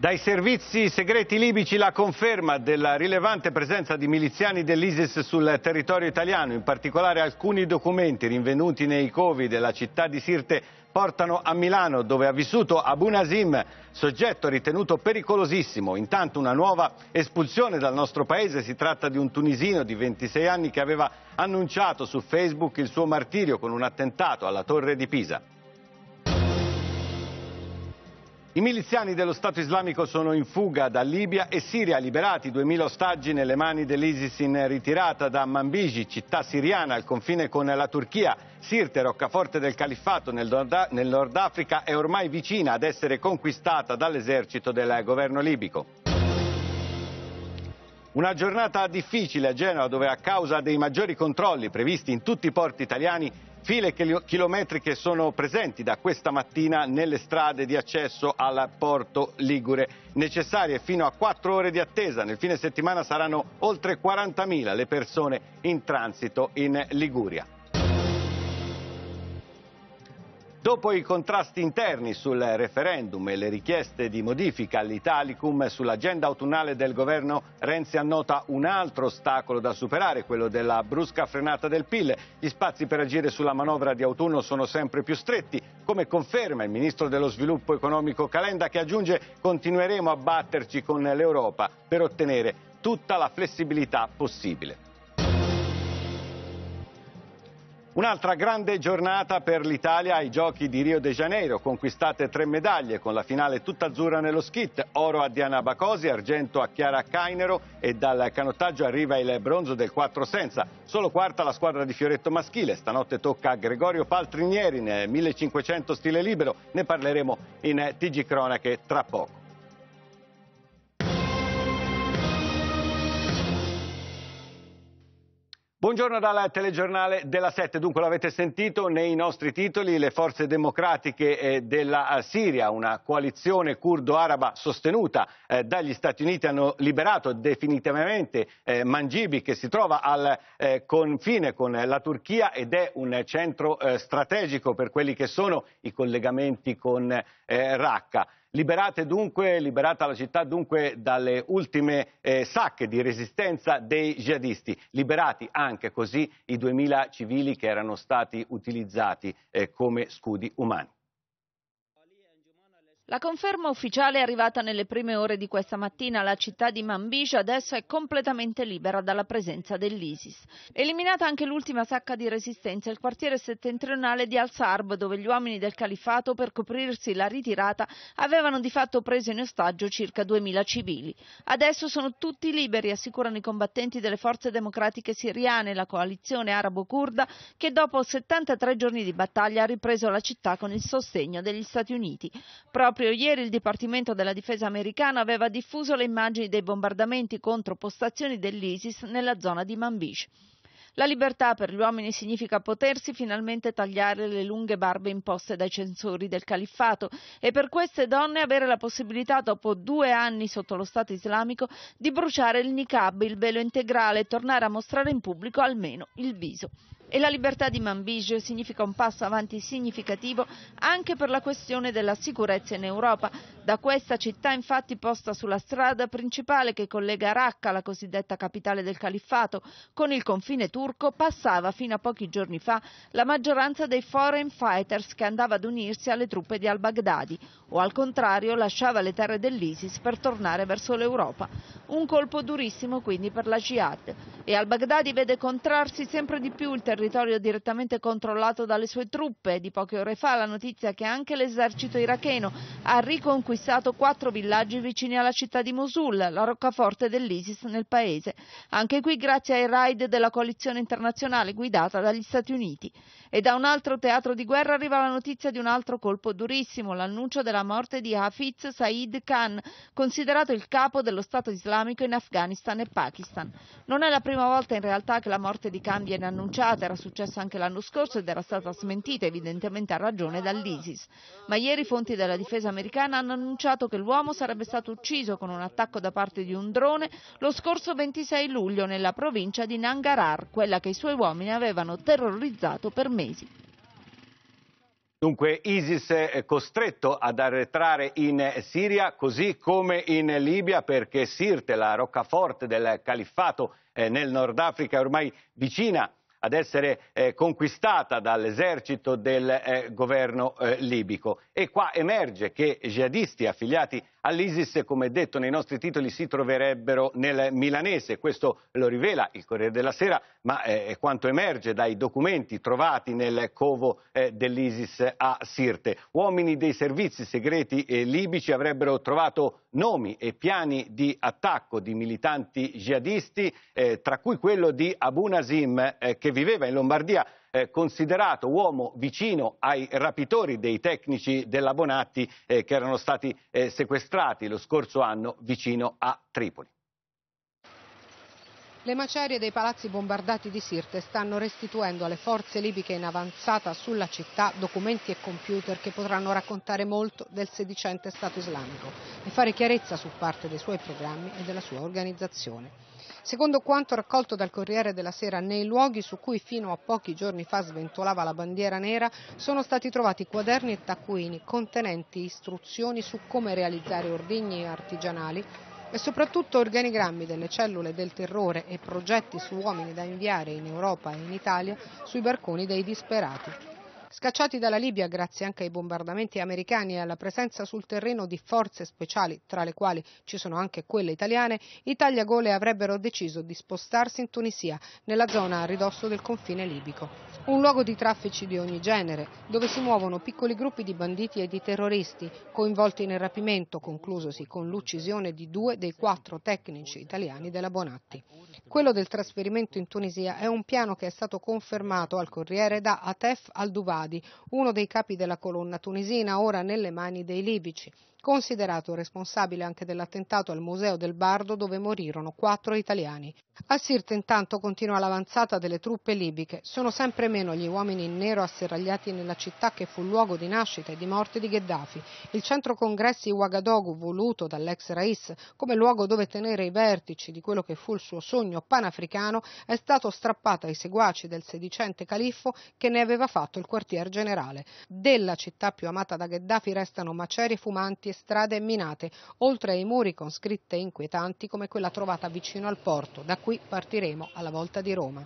Dai servizi segreti libici la conferma della rilevante presenza di miliziani dell'ISIS sul territorio italiano, in particolare alcuni documenti rinvenuti nei covi della città di Sirte portano a Milano dove ha vissuto Abu Nazim, soggetto ritenuto pericolosissimo. Intanto una nuova espulsione dal nostro paese, si tratta di un tunisino di 26 anni che aveva annunciato su Facebook il suo martirio con un attentato alla torre di Pisa. I miliziani dello Stato islamico sono in fuga da Libia e Siria, liberati 2.000 ostaggi nelle mani dell'ISIS in ritirata da Manbiji, città siriana al confine con la Turchia. Sirte, roccaforte del califfato nel Nord Africa, è ormai vicina ad essere conquistata dall'esercito del governo libico. Una giornata difficile a Genova dove a causa dei maggiori controlli previsti in tutti i porti italiani file chilometriche sono presenti da questa mattina nelle strade di accesso al porto Ligure, necessarie fino a 4 ore di attesa. Nel fine settimana saranno oltre 40.000 le persone in transito in Liguria. Dopo i contrasti interni sul referendum e le richieste di modifica all'Italicum, sull'agenda autunnale del governo Renzi annota un altro ostacolo da superare, quello della brusca frenata del PIL. Gli spazi per agire sulla manovra di autunno sono sempre più stretti, come conferma il ministro dello sviluppo economico Calenda che aggiunge continueremo a batterci con l'Europa per ottenere tutta la flessibilità possibile. Un'altra grande giornata per l'Italia ai giochi di Rio de Janeiro, conquistate tre medaglie con la finale tutta azzurra nello skit, oro a Diana Bacosi, argento a Chiara Cainero e dal canottaggio arriva il bronzo del 4 senza. Solo quarta la squadra di Fioretto Maschile, stanotte tocca a Gregorio Paltrinieri nel 1500 stile libero, ne parleremo in TG Cronache tra poco. Buongiorno dal telegiornale della Sette. Dunque l'avete sentito nei nostri titoli le forze democratiche eh, della eh, Siria, una coalizione curdo-araba sostenuta eh, dagli Stati Uniti hanno liberato definitivamente Mangibi che si trova al confine con la Turchia ed è un centro strategico per quelli che sono i collegamenti con Raqqa. Liberate dunque, liberata la città dunque dalle ultime eh, sacche di resistenza dei jihadisti, liberati anche così i 2000 civili che erano stati utilizzati eh, come scudi umani. La conferma ufficiale è arrivata nelle prime ore di questa mattina. La città di Manbij adesso è completamente libera dalla presenza dell'ISIS. Eliminata anche l'ultima sacca di resistenza, il quartiere settentrionale di Al-Sarb, dove gli uomini del califato, per coprirsi la ritirata, avevano di fatto preso in ostaggio circa 2.000 civili. Adesso sono tutti liberi, assicurano i combattenti delle forze democratiche siriane, la coalizione arabo-curda, che dopo 73 giorni di battaglia ha ripreso la città con il sostegno degli Stati Uniti. Proprio Proprio ieri il Dipartimento della Difesa americano aveva diffuso le immagini dei bombardamenti contro postazioni dell'ISIS nella zona di Manbij. La libertà per gli uomini significa potersi finalmente tagliare le lunghe barbe imposte dai censori del califfato e per queste donne avere la possibilità, dopo due anni sotto lo Stato islamico, di bruciare il niqab, il velo integrale e tornare a mostrare in pubblico almeno il viso e la libertà di Manbij significa un passo avanti significativo anche per la questione della sicurezza in Europa, da questa città infatti posta sulla strada principale che collega Raqqa, la cosiddetta capitale del califfato, con il confine turco, passava fino a pochi giorni fa la maggioranza dei foreign fighters che andava ad unirsi alle truppe di al-Baghdadi o al contrario lasciava le terre dell'ISIS per tornare verso l'Europa. Un colpo durissimo quindi per la Jihad e al-Baghdadi vede contrarsi sempre di più il territorio direttamente controllato dalle sue truppe. Di poche ore fa la notizia che anche l'esercito iracheno ha riconquistato compromesso quattro villaggi vicini alla città di Mosul, la roccaforte dell'ISIS nel paese. Anche qui grazie ai raid della coalizione internazionale guidata dagli Stati Uniti. E da un altro teatro di guerra arriva la notizia di un altro colpo durissimo, l'annuncio della morte di Hafiz Saeed Khan, considerato il capo dello Stato islamico in Afghanistan e Pakistan. Non è la prima volta in realtà che la morte di Khan viene annunciata, era successo anche l'anno scorso ed era stata smentita evidentemente a ragione dall'ISIS. Ma ieri fonti della difesa americana hanno annunciato che l'uomo sarebbe stato ucciso con un attacco da parte di un drone lo scorso 26 luglio nella provincia di Nangarar, quella che i suoi uomini avevano terrorizzato per mesi. Dunque ISIS è costretto ad arretrare in Siria così come in Libia perché Sirte, la roccaforte del califfato eh, nel Nord Africa, è ormai vicina ad essere eh, conquistata dall'esercito del eh, governo eh, libico e qua emerge che jihadisti affiliati all'ISIS, come detto nei nostri titoli, si troverebbero nel milanese. Questo lo rivela il Corriere della Sera, ma eh, è quanto emerge dai documenti trovati nel covo eh, dell'ISIS a Sirte. Uomini dei servizi segreti eh, libici avrebbero trovato nomi e piani di attacco di militanti jihadisti, tra cui quello di Abu Nazim, che viveva in Lombardia eh, considerato uomo vicino ai rapitori dei tecnici della Bonatti eh, che erano stati eh, sequestrati lo scorso anno vicino a Tripoli. Le macerie dei palazzi bombardati di Sirte stanno restituendo alle forze libiche in avanzata sulla città documenti e computer che potranno raccontare molto del sedicente Stato islamico e fare chiarezza su parte dei suoi programmi e della sua organizzazione. Secondo quanto raccolto dal Corriere della Sera, nei luoghi su cui fino a pochi giorni fa sventolava la bandiera nera sono stati trovati quaderni e taccuini contenenti istruzioni su come realizzare ordigni artigianali e soprattutto organigrammi delle cellule del terrore e progetti su uomini da inviare in Europa e in Italia sui barconi dei disperati. Scacciati dalla Libia grazie anche ai bombardamenti americani e alla presenza sul terreno di forze speciali, tra le quali ci sono anche quelle italiane, i tagliagole avrebbero deciso di spostarsi in Tunisia, nella zona a ridosso del confine libico. Un luogo di traffici di ogni genere, dove si muovono piccoli gruppi di banditi e di terroristi coinvolti nel rapimento, conclusosi con l'uccisione di due dei quattro tecnici italiani della Bonatti. Quello del trasferimento in Tunisia è un piano che è stato confermato al Corriere da Atef al Dubai al-Baghdadi, uno dei capi della colonna tunisina ora nelle mani dei libici considerato responsabile anche dell'attentato al Museo del Bardo dove morirono quattro italiani. A Sirte intanto continua l'avanzata delle truppe libiche, sono sempre meno gli uomini in nero asserragliati nella città che fu luogo di nascita e di morte di Gheddafi. Il centro congressi Ouagadougou, voluto dall'ex Rais come luogo dove tenere i vertici di quello che fu il suo sogno panafricano, è stato strappato ai seguaci del sedicente califfo che ne aveva fatto il quartier generale. Della città più amata da Gheddafi restano macerie fumanti e strade minate, oltre ai muri con scritte inquietanti come quella trovata vicino al porto. Da qui partiremo alla volta di Roma.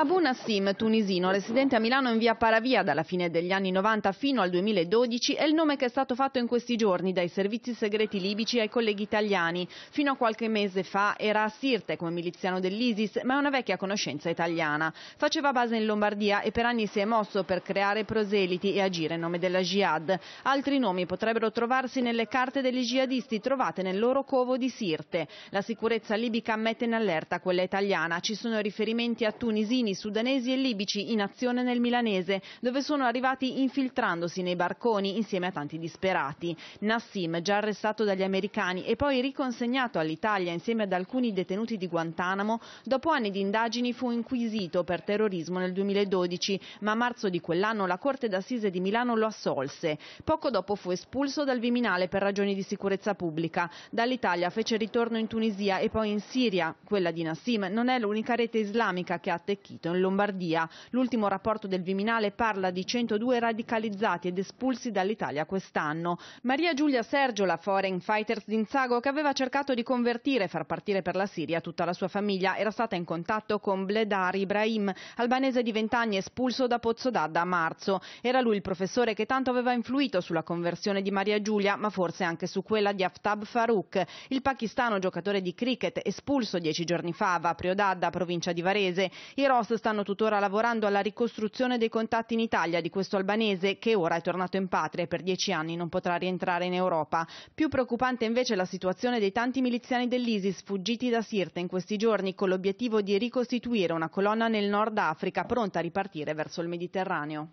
Abu Nassim, tunisino, residente a Milano in via Paravia dalla fine degli anni 90 fino al 2012, è il nome che è stato fatto in questi giorni dai servizi segreti libici ai colleghi italiani. Fino a qualche mese fa era a Sirte come miliziano dell'ISIS, ma è una vecchia conoscenza italiana. Faceva base in Lombardia e per anni si è mosso per creare proseliti e agire in nome della jihad. Altri nomi potrebbero trovarsi nelle carte degli jihadisti trovate nel loro covo di Sirte. La sicurezza libica mette in allerta quella italiana. Ci sono riferimenti a tunisini cittadini sudanesi e libici in azione nel Milanese, dove sono arrivati infiltrandosi nei barconi insieme a tanti disperati. Nassim, già arrestato dagli americani e poi riconsegnato all'Italia insieme ad alcuni detenuti di Guantanamo, dopo anni di indagini fu inquisito per terrorismo nel 2012, ma a marzo di quell'anno la Corte d'Assise di Milano lo assolse. Poco dopo fu espulso dal Viminale per ragioni di sicurezza pubblica. Dall'Italia fece ritorno in Tunisia e poi in Siria. Quella di Nassim non è l'unica rete islamica che ha attecchito partito. In Lombardia l'ultimo rapporto del Viminale parla di 102 radicalizzati ed espulsi dall'Italia quest'anno. Maria Giulia Sergio, la foreign fighters d'Inzago, che aveva cercato di convertire e far partire per la Siria tutta la sua famiglia, era stata in contatto con Bledar Ibrahim, albanese di 20 anni espulso da Pozzodadda a marzo. Era lui il professore che tanto aveva influito sulla conversione di Maria Giulia, ma forse anche su quella di Aftab Farouk, il pakistano giocatore di cricket espulso dieci giorni fa a Vapriodadda, provincia di Varese. I Cross stanno tuttora lavorando alla ricostruzione dei contatti in Italia di questo albanese che ora è tornato in patria e per dieci anni non potrà rientrare in Europa. Più preoccupante invece è la situazione dei tanti miliziani dell'ISIS fuggiti da Sirte in questi giorni con l'obiettivo di ricostituire una colonna nel Nord Africa pronta a ripartire verso il Mediterraneo.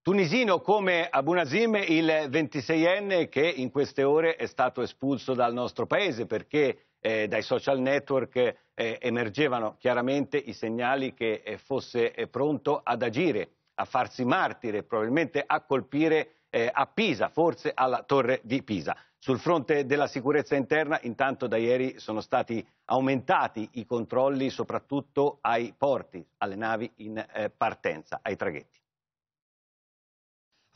Tunisino come Abu Nazim, il 26enne che in queste ore è stato espulso dal nostro paese perché eh, dai social network eh, emergevano chiaramente i segnali che eh, fosse eh, pronto ad agire, a farsi martire, probabilmente a colpire eh, a Pisa, forse alla torre di Pisa. Sul fronte della sicurezza interna, intanto da ieri sono stati aumentati i controlli soprattutto ai porti, alle navi in eh, partenza, ai traghetti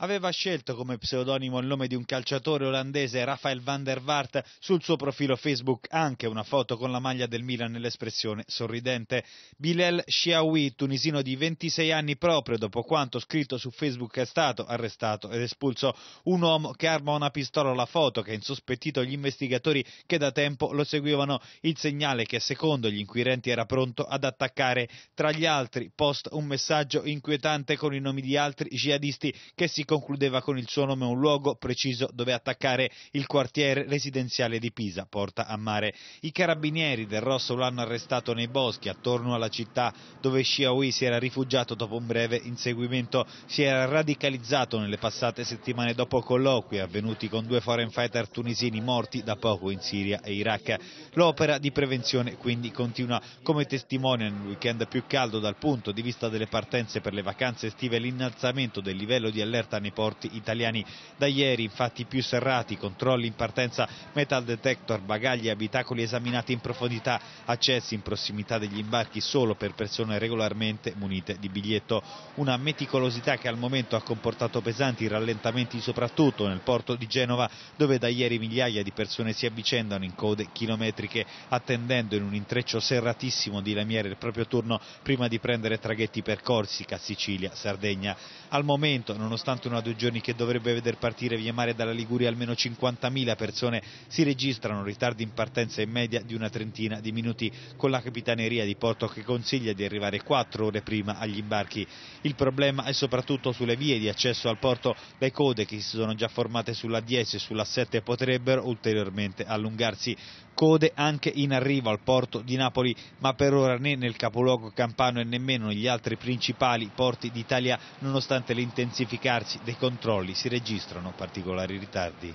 aveva scelto come pseudonimo il nome di un calciatore olandese, Rafael van der Waart, sul suo profilo Facebook anche una foto con la maglia del Milan nell'espressione sorridente. Bilal Shiawi, tunisino di 26 anni proprio dopo quanto scritto su Facebook è stato arrestato ed espulso un uomo che arma una pistola alla foto che ha insospettito gli investigatori che da tempo lo seguivano, il segnale che secondo gli inquirenti era pronto ad attaccare. Tra gli altri post un messaggio inquietante con i nomi di altri jihadisti che si concludeva con il suo nome un luogo preciso dove attaccare il quartiere residenziale di Pisa, Porta a Mare. I carabinieri del Rosso lo hanno arrestato nei boschi attorno alla città dove Sciaoui si era rifugiato dopo un breve inseguimento. Si era radicalizzato nelle passate settimane dopo colloqui avvenuti con due foreign fighter tunisini morti da poco in Siria e Iraq. L'opera di prevenzione quindi continua come testimonia nel weekend più caldo dal punto di vista delle partenze per le vacanze estive l'innalzamento del livello di allerta nei porti italiani da ieri, infatti più serrati, controlli in partenza, metal detector, bagagli e abitacoli esaminati in profondità, accessi in prossimità degli imbarchi solo per persone regolarmente munite di biglietto. Una meticolosità che al momento ha comportato pesanti rallentamenti soprattutto nel porto di Genova dove da ieri migliaia di persone si avvicendano in code chilometriche attendendo in un intreccio serratissimo di lamiere il proprio turno prima di prendere traghetti per Corsica, Sicilia, Sardegna. Al momento, nonostante sono a due giorni che dovrebbe veder partire via mare dalla Liguria almeno 50.000 persone, si registrano ritardi in partenza in media di una trentina di minuti, con la capitaneria di Porto che consiglia di arrivare quattro ore prima agli imbarchi. Il problema è soprattutto sulle vie di accesso al porto, le code che si sono già formate sulla 10 e sulla 7 potrebbero ulteriormente allungarsi code anche in arrivo al porto di Napoli, ma per ora né nel capoluogo campano e nemmeno negli altri principali porti d'Italia, nonostante l'intensificarsi dei controlli si registrano particolari ritardi.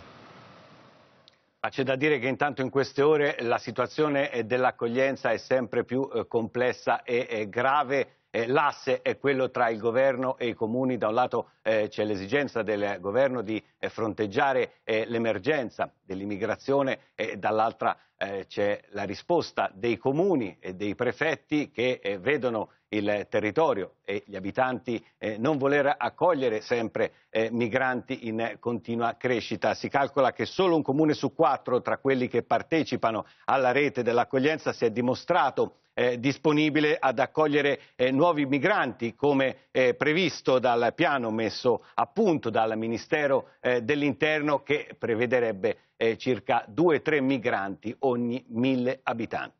C'è da dire che intanto in queste ore la situazione dell'accoglienza è sempre più eh, complessa e eh, grave eh, l'asse è quello tra il governo e i comuni. Da un lato eh, c'è l'esigenza del governo di eh, fronteggiare eh, l'emergenza dell'immigrazione e dall'altra eh, c'è la risposta dei comuni e dei prefetti che eh, vedono il territorio e gli abitanti non voler accogliere sempre migranti in continua crescita. Si calcola che solo un comune su quattro tra quelli che partecipano alla rete dell'accoglienza si è dimostrato eh, disponibile ad accogliere eh, nuovi migranti come eh, previsto dal piano messo a punto dal Ministero eh, dell'Interno che prevederebbe eh, circa 2-3 migranti ogni mille abitanti.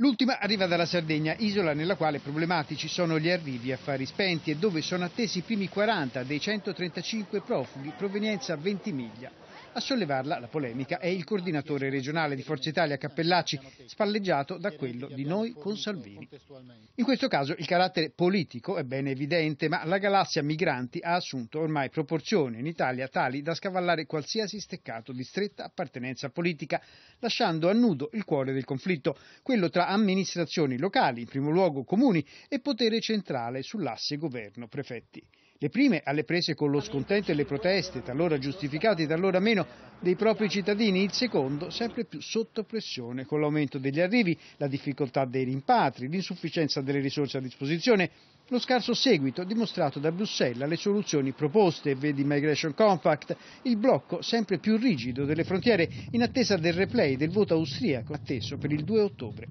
L'ultima arriva dalla Sardegna, isola nella quale problematici sono gli arrivi a fari spenti e dove sono attesi i primi 40 dei 135 profughi provenienza a Ventimiglia. A sollevarla, la polemica, è il coordinatore regionale di Forza Italia Cappellacci, spalleggiato da quello di Noi con Salvini. In questo caso il carattere politico è ben evidente, ma la galassia migranti ha assunto ormai proporzioni in Italia tali da scavallare qualsiasi steccato di stretta appartenenza politica, lasciando a nudo il cuore del conflitto, quello tra amministrazioni locali, in primo luogo comuni, e potere centrale sull'asse governo-prefetti. Le prime alle prese con lo scontento e le proteste, talora giustificate, e talora meno, dei propri cittadini, il secondo sempre più sotto pressione con l'aumento degli arrivi, la difficoltà dei rimpatri, l'insufficienza delle risorse a disposizione, lo scarso seguito dimostrato da Bruxelles alle soluzioni proposte, vedi Migration Compact, il blocco sempre più rigido delle frontiere in attesa del replay del voto austriaco atteso per il 2 ottobre.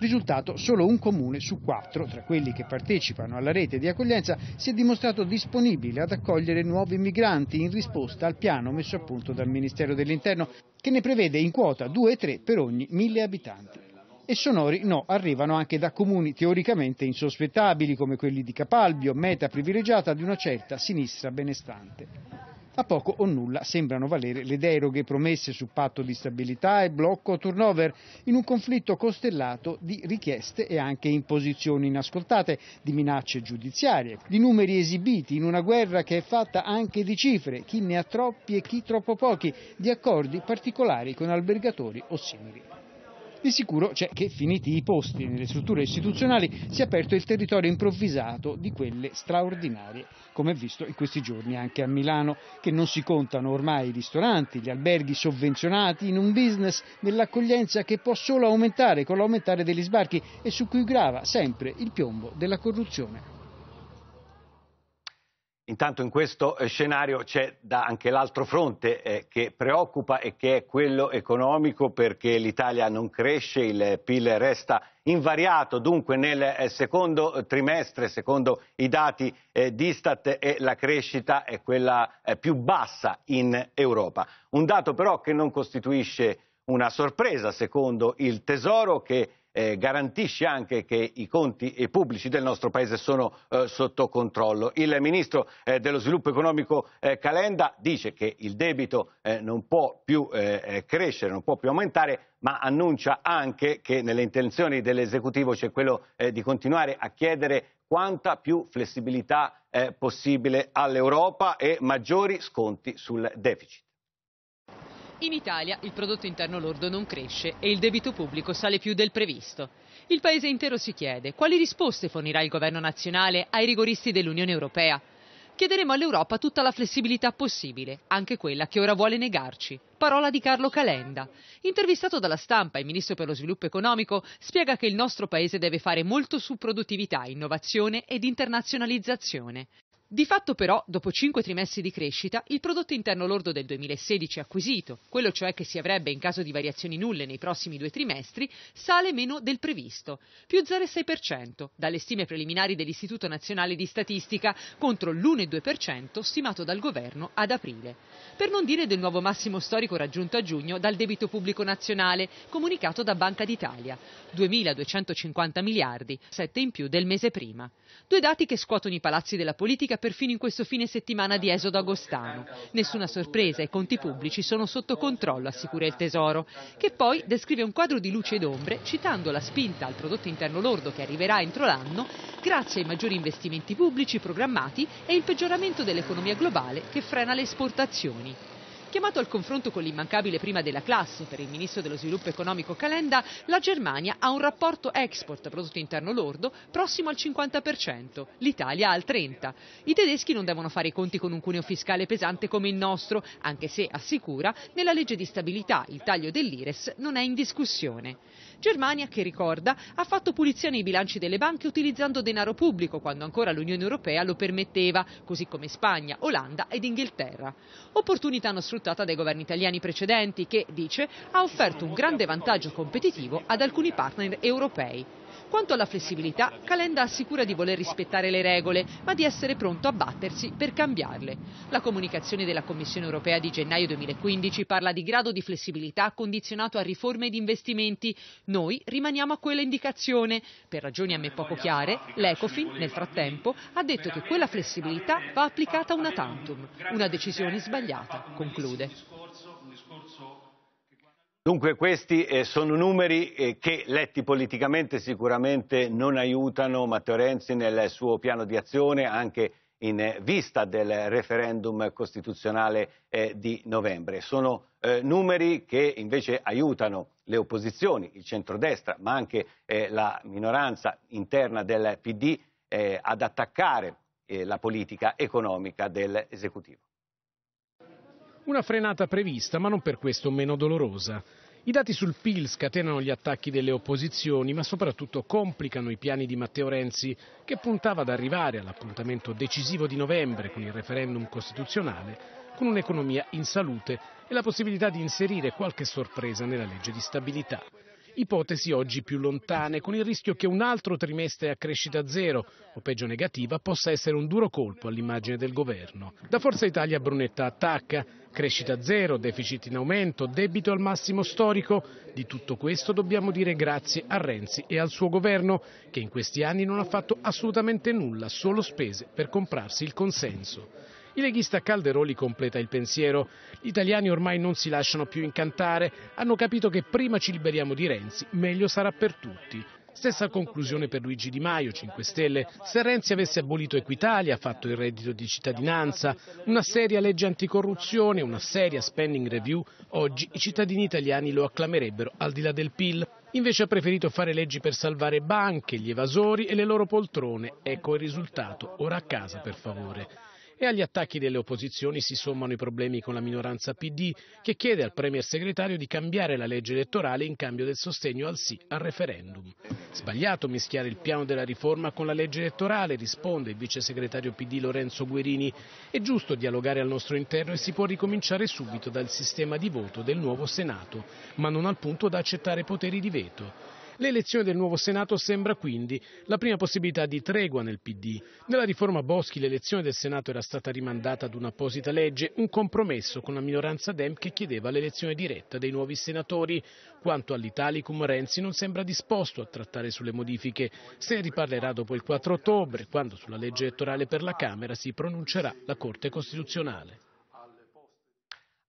Risultato, solo un comune su quattro, tra quelli che partecipano alla rete di accoglienza, si è dimostrato disponibile ad accogliere nuovi migranti in risposta al piano messo a punto dal Ministero dell'Interno, che ne prevede in quota 2-3 per ogni mille abitanti e sonori no, arrivano anche da comuni teoricamente insospettabili come quelli di Capalbio, meta privilegiata di una certa sinistra benestante a poco o nulla sembrano valere le deroghe promesse su patto di stabilità e blocco turnover in un conflitto costellato di richieste e anche imposizioni inascoltate, di minacce giudiziarie, di numeri esibiti in una guerra che è fatta anche di cifre, chi ne ha troppi e chi troppo pochi, di accordi particolari con albergatori o simili. Di sicuro c'è che, finiti i posti nelle strutture istituzionali, si è aperto il territorio improvvisato di quelle straordinarie, come visto in questi giorni anche a Milano, che non si contano ormai i ristoranti, gli alberghi sovvenzionati, in un business dell'accoglienza che può solo aumentare con l'aumentare degli sbarchi e su cui grava sempre il piombo della corruzione. Intanto in questo eh, scenario c'è anche l'altro fronte eh, che preoccupa e che è quello economico perché l'Italia non cresce, il PIL resta invariato, dunque nel eh, secondo trimestre, secondo i dati d'Istat, la crescita è quella più bassa in Europa. Un dato però che non costituisce una sorpresa, secondo il Tesoro, che eh, garantisce anche che i conti pubblici del nostro Paese sono eh, sotto controllo. Il Ministro eh, dello Sviluppo Economico eh, Calenda dice che il debito eh, non può più eh, crescere, non può più aumentare, ma annuncia anche che nelle intenzioni dell'esecutivo c'è quello di continuare a chiedere quanta più flessibilità possibile all'Europa e maggiori sconti sul deficit. In Italia il prodotto interno lordo non cresce e il debito pubblico sale più del previsto. Il Paese intero si chiede quali risposte fornirà il governo nazionale ai rigoristi dell'Unione Europea. Chiederemo all'Europa tutta la flessibilità possibile, anche quella che ora vuole negarci. Parola di Carlo Calenda. Intervistato dalla stampa, il ministro per lo sviluppo economico spiega che il nostro Paese deve fare molto su produttività, innovazione ed internazionalizzazione. Di fatto però, dopo cinque trimestri di crescita, il prodotto interno lordo del 2016 acquisito, quello cioè che si avrebbe in caso di variazioni nulle nei prossimi due trimestri, sale meno del previsto, più 0,6%, dalle stime preliminari dell'Istituto Nazionale di Statistica, contro l'1,2% stimato dal governo ad aprile. Per non dire del nuovo massimo storico raggiunto a giugno dal debito pubblico nazionale, comunicato da Banca d'Italia, 2.250 miliardi, 7 in più del mese prima. Due dati che scuotono i palazzi della politica perfino in questo fine settimana di esodo agostano. Nessuna sorpresa, i conti pubblici sono sotto controllo, assicura il Tesoro, che poi descrive un quadro di luce ed ombre citando la spinta al prodotto interno lordo che arriverà entro l'anno grazie ai maggiori investimenti pubblici programmati e il peggioramento dell'economia globale che frena le esportazioni. Chiamato al confronto con l'immancabile prima della classe per il ministro dello sviluppo economico Calenda, la Germania ha un rapporto export prodotto interno lordo prossimo al 50%, l'Italia al 30%. I tedeschi non devono fare i conti con un cuneo fiscale pesante come il nostro, anche se, assicura, nella legge di stabilità il taglio dell'IRES non è in discussione. Germania, che ricorda, ha fatto pulizia nei bilanci delle banche utilizzando denaro pubblico quando ancora l'Unione Europea lo permetteva, così come Spagna, Olanda ed Inghilterra. Opportunità non sfruttata dai governi italiani precedenti che, dice, ha offerto un grande vantaggio competitivo ad alcuni partner europei. Quanto alla flessibilità, Calenda assicura di voler rispettare le regole, ma di essere pronto a battersi per cambiarle. La comunicazione della Commissione europea di gennaio 2015 parla di grado di flessibilità condizionato a riforme ed investimenti. Noi rimaniamo a quella indicazione. Per ragioni a me poco chiare, l'Ecofin, nel frattempo, ha detto che quella flessibilità va applicata una tantum, una decisione sbagliata, conclude. Dunque questi eh, sono numeri eh, che letti politicamente sicuramente non aiutano Matteo Renzi nel suo piano di azione anche in eh, vista del referendum costituzionale eh, di novembre. Sono eh, numeri che invece aiutano le opposizioni, il centrodestra, ma anche eh, la minoranza interna del PD ad attaccare la politica economica dell'esecutivo. Una frenata prevista, ma non per questo meno dolorosa. I dati sul PIL scatenano gli attacchi delle opposizioni, ma soprattutto complicano i piani di Matteo Renzi, che puntava ad arrivare all'appuntamento decisivo di novembre con il referendum costituzionale con un'economia in salute e la possibilità di inserire qualche sorpresa nella legge di stabilità. Ipotesi oggi più lontane, con il rischio che un altro trimestre a crescita zero, o peggio negativa, possa essere un duro colpo all'immagine del governo. Da Forza Italia Brunetta attacca. Crescita zero, deficit in aumento, debito al massimo storico. Di tutto questo dobbiamo dire grazie a Renzi e al suo governo, che in questi anni non ha fatto assolutamente nulla, solo spese per comprarsi il consenso. Il leghista Calderoli completa il pensiero. Gli italiani ormai non si lasciano più incantare, hanno capito che prima ci liberiamo di Renzi, meglio sarà per tutti. Stessa conclusione per Luigi Di Maio, 5 Stelle. Se Renzi avesse abolito Equitalia, fatto il reddito di cittadinanza, una seria legge anticorruzione, una seria spending review, oggi i cittadini italiani lo acclamerebbero al di là del PIL. Invece ha preferito fare leggi per salvare banche, gli evasori e le loro poltrone. Ecco il risultato. Ora a casa, per favore. E agli attacchi delle opposizioni si sommano i problemi con la minoranza PD che chiede al Premier segretario di cambiare la legge elettorale in cambio del sostegno al sì al referendum. Sbagliato mischiare il piano della riforma con la legge elettorale, risponde il vice segretario PD Lorenzo Guerini. È giusto dialogare al nostro interno e si può ricominciare subito dal sistema di voto del nuovo Senato, ma non al punto da accettare poteri di veto. L'elezione del nuovo Senato sembra quindi la prima possibilità di tregua nel PD. Nella riforma Boschi l'elezione del Senato era stata rimandata ad un'apposita legge, un compromesso con la minoranza Dem che chiedeva l'elezione diretta dei nuovi senatori. Quanto all'Italicum, Renzi non sembra disposto a trattare sulle modifiche. Se ne riparlerà dopo il 4 ottobre, quando sulla legge elettorale per la Camera si pronuncerà la Corte Costituzionale.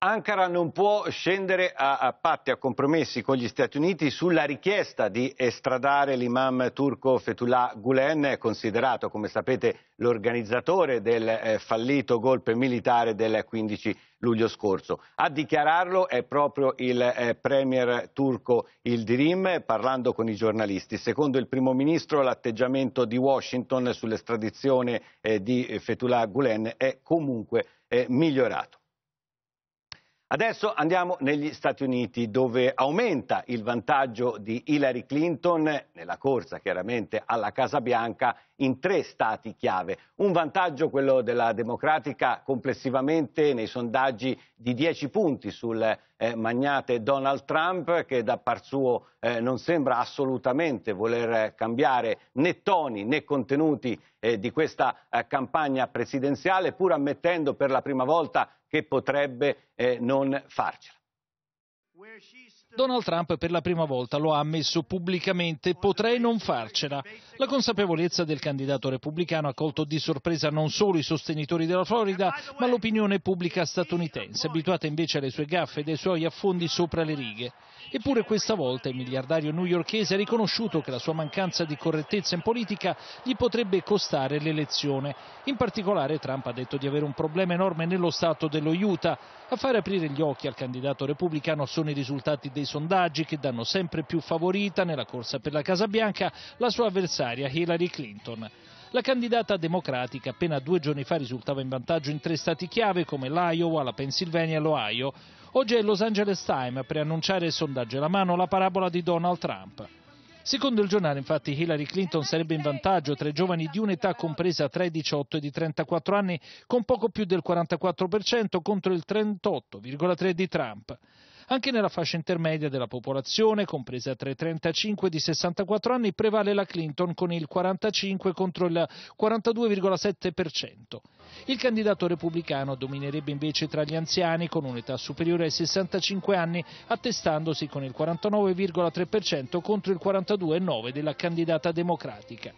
Ankara non può scendere a, a, patti, a compromessi con gli Stati Uniti sulla richiesta di estradare l'imam turco Fethullah Gulen, considerato, come sapete, l'organizzatore del eh, fallito golpe militare del 15 luglio scorso. A dichiararlo è proprio il eh, premier turco Ildirim parlando con i giornalisti. Secondo il primo ministro l'atteggiamento di Washington sull'estradizione eh, di Fethullah Gulen è comunque eh, migliorato. Adesso andiamo negli Stati Uniti dove aumenta il vantaggio di Hillary Clinton nella corsa chiaramente alla Casa Bianca in tre stati chiave. Un vantaggio quello della democratica complessivamente nei sondaggi di 10 punti sul eh, magnate Donald Trump che da par suo eh, non sembra assolutamente voler cambiare né toni né contenuti eh, di questa eh, campagna presidenziale pur ammettendo per la prima volta che potrebbe eh, non farcela. Donald Trump per la prima volta lo ha ammesso pubblicamente, potrei non farcela. La consapevolezza del candidato repubblicano ha colto di sorpresa non solo i sostenitori della Florida, ma l'opinione pubblica statunitense, abituata invece alle sue gaffe e ai suoi affondi sopra le righe. Eppure questa volta il miliardario newyorchese ha riconosciuto che la sua mancanza di correttezza in politica gli potrebbe costare l'elezione. In particolare Trump ha detto di avere un problema enorme nello stato dello Utah. A fare aprire gli occhi al candidato repubblicano sono i risultati dei sondaggi che danno sempre più favorita nella corsa per la Casa Bianca la sua avversaria Hillary Clinton. La candidata democratica appena due giorni fa risultava in vantaggio in tre stati chiave come l'Iowa, la Pennsylvania e l'Ohio. Oggi è il Los Angeles Times a preannunciare il sondaggio alla mano la parabola di Donald Trump. Secondo il giornale, infatti, Hillary Clinton sarebbe in vantaggio tra i giovani di un'età compresa tra i 18 e i 34 anni, con poco più del 44% contro il 38,3% di Trump. Anche nella fascia intermedia della popolazione, compresa tra i 35 e i 64 anni, prevale la Clinton con il 45 contro il 42,7%. Il candidato repubblicano dominerebbe invece tra gli anziani con un'età superiore ai 65 anni, attestandosi con il 49,3% contro il 42,9% della candidata democratica.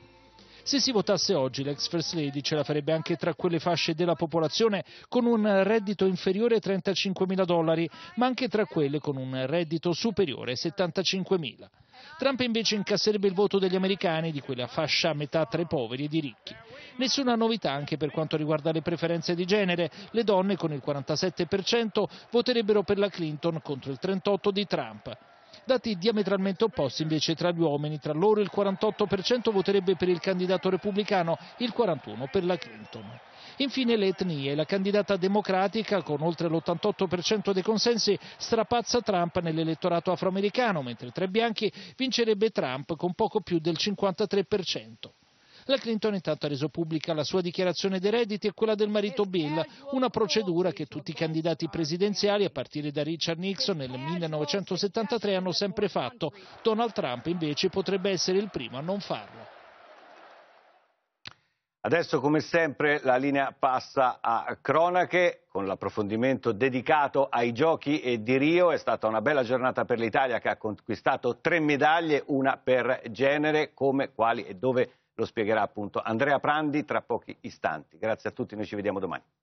Se si votasse oggi, l'ex First Lady ce la farebbe anche tra quelle fasce della popolazione con un reddito inferiore ai mila dollari, ma anche tra quelle con un reddito superiore ai mila. Trump invece incasserebbe il voto degli americani, di quella fascia a metà tra i poveri e i ricchi. Nessuna novità anche per quanto riguarda le preferenze di genere. Le donne, con il 47%, voterebbero per la Clinton contro il 38% di Trump. Dati diametralmente opposti invece tra gli uomini, tra loro il 48% voterebbe per il candidato repubblicano, il 41% per la Clinton. Infine le etnie, la candidata democratica con oltre l'88% dei consensi strapazza Trump nell'elettorato afroamericano, mentre tra i bianchi vincerebbe Trump con poco più del 53%. La Clinton intanto ha reso pubblica la sua dichiarazione dei redditi e quella del marito Bill, una procedura che tutti i candidati presidenziali, a partire da Richard Nixon nel 1973, hanno sempre fatto. Donald Trump invece potrebbe essere il primo a non farlo. Adesso, come sempre, la linea passa a cronache con l'approfondimento dedicato ai giochi di Rio. È stata una bella giornata per l'Italia che ha conquistato tre medaglie, una per genere, come, quali e dove lo spiegherà appunto Andrea Prandi tra pochi istanti. Grazie a tutti, noi ci vediamo domani.